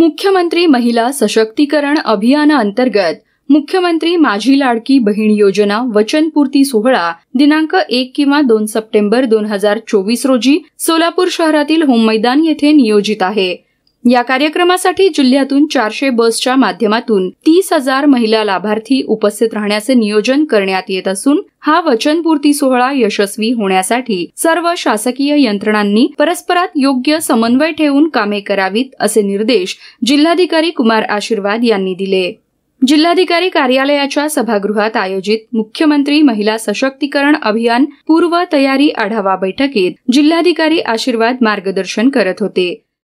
मुख्यमंत्री महिला सशक्तीकरण अभियानाअंतर्गत मुख्यमंत्री माझी लाडकी बहीण योजना वचनपूर्ती सोहळा दिनांक एक किंवा दोन सप्टेंबर दोन हजार चोवीस रोजी सोलापूर शहरातील होम मैदान येथे नियोजित आहे या कार्यक्रमासाठी जिल्ह्यातून चारशे बसच्या माध्यमातून तीस हजार महिला लाभार्थी उपस्थित राहण्याचे नियोजन करण्यात येत असून हा वचनपूर्ती सोहळा यशस्वी होण्यासाठी सर्व शासकीय यंत्रणांनी परस्परात योग्य समन्वय ठेवून कामे करावीत असे निर्देश जिल्हाधिकारी कुमार आशीर्वाद यांनी दिले जिल्हाधिकारी कार्यालयाच्या सभागृहात आयोजित मुख्यमंत्री महिला सशक्तीकरण अभियान पूर्व तयारी आढावा बैठकीत जिल्हाधिकारी आशीर्वाद मार्गदर्शन करत होते